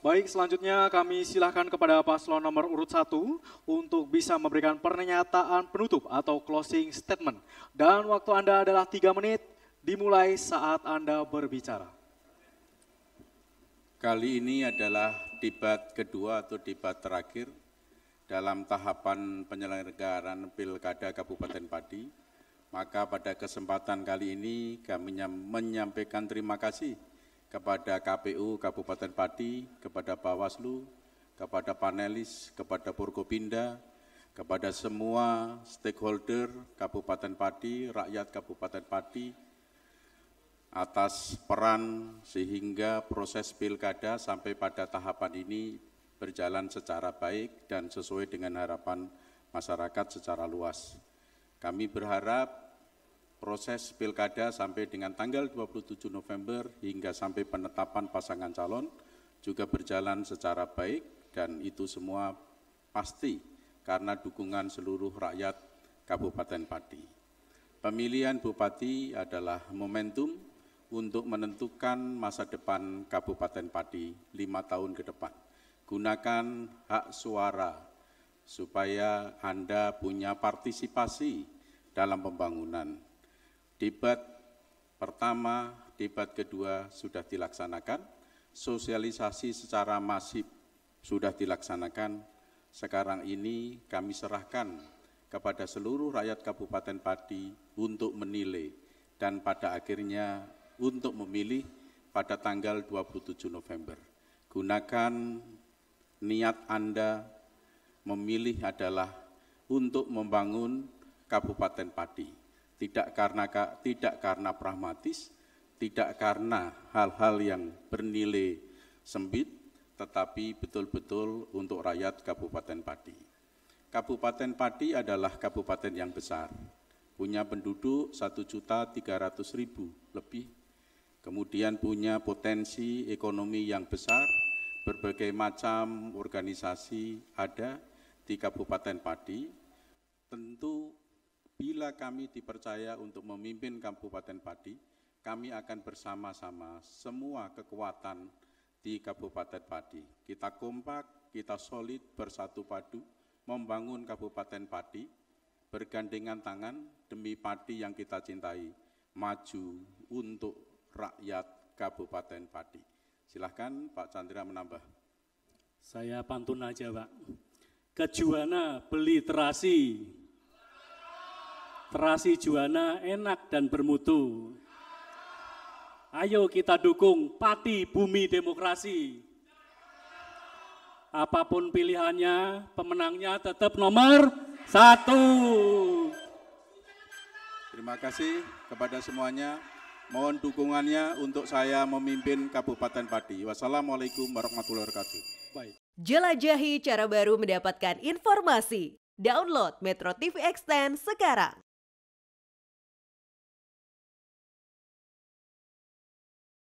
Baik, selanjutnya kami silahkan kepada paslon nomor urut satu untuk bisa memberikan pernyataan penutup atau closing statement. Dan waktu Anda adalah 3 menit, dimulai saat Anda berbicara. Kali ini adalah debat kedua atau debat terakhir dalam tahapan penyelenggaraan Pilkada Kabupaten Padi. Maka pada kesempatan kali ini kami menyampaikan terima kasih kepada KPU Kabupaten Pati, kepada Bawaslu, kepada panelis, kepada Purkopinda, kepada semua stakeholder Kabupaten Pati, rakyat Kabupaten Pati, atas peran sehingga proses pilkada sampai pada tahapan ini berjalan secara baik dan sesuai dengan harapan masyarakat secara luas. Kami berharap proses pilkada sampai dengan tanggal 27 November hingga sampai penetapan pasangan calon juga berjalan secara baik dan itu semua pasti karena dukungan seluruh rakyat Kabupaten Pati. Pemilihan Bupati adalah momentum untuk menentukan masa depan Kabupaten Pati lima tahun ke depan. Gunakan hak suara supaya Anda punya partisipasi dalam pembangunan Debat pertama, debat kedua sudah dilaksanakan, sosialisasi secara masif sudah dilaksanakan. Sekarang ini kami serahkan kepada seluruh rakyat Kabupaten Pati untuk menilai dan pada akhirnya untuk memilih pada tanggal 27 November. Gunakan niat Anda memilih adalah untuk membangun Kabupaten Pati. Tidak karena tidak karena pragmatis, tidak karena hal-hal yang bernilai sempit, tetapi betul-betul untuk rakyat Kabupaten Pati. Kabupaten Pati adalah kabupaten yang besar, punya penduduk 1.300.000 lebih, kemudian punya potensi ekonomi yang besar, berbagai macam organisasi ada di Kabupaten Pati, tentu bila kami dipercaya untuk memimpin Kabupaten Pati, kami akan bersama-sama semua kekuatan di Kabupaten Pati. Kita kompak, kita solid, bersatu padu, membangun Kabupaten Pati, bergandengan tangan demi Pati yang kita cintai, maju untuk rakyat Kabupaten Pati. Silahkan Pak Chandra menambah. Saya pantun aja Pak. Kejuana beli terasi, terasi juana enak dan bermutu. Ayo kita dukung pati bumi demokrasi. Apapun pilihannya, pemenangnya tetap nomor satu. Terima kasih kepada semuanya. Mohon dukungannya untuk saya memimpin Kabupaten Pati. Wassalamualaikum warahmatullahi wabarakatuh. Baik. Jelajahi cara baru mendapatkan informasi. Download Metro TV Extend sekarang.